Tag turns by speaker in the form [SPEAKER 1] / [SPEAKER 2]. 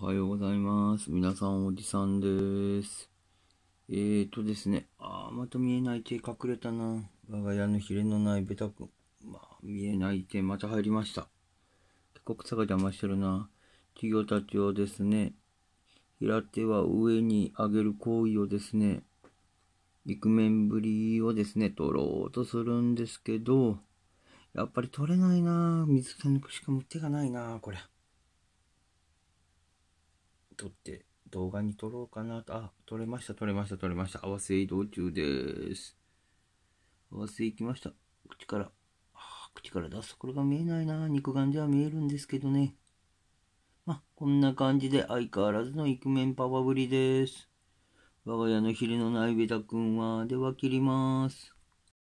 [SPEAKER 1] おはようございます。皆さん、おじさんです。えーとですね、あー、また見えない手隠れたな。我が家のひれのないベタ君。まあ、見えない手、また入りました。結構草が邪魔してるな。企業たちをですね、平手は上に上げる行為をですね、メ面ぶりをですね、取ろうとするんですけど、やっぱり取れないな水草抜くしかも手がないなこれ。撮って動画に撮ろうかなと。あ、撮れました、撮れました、撮れました。合わせ移動中です。合わせ行きました。口から。口から出すところが見えないな。肉眼では見えるんですけどね。まあ、こんな感じで相変わらずのイクメンパワーぶりです。我が家のヒレのないベタくんは、では切ります。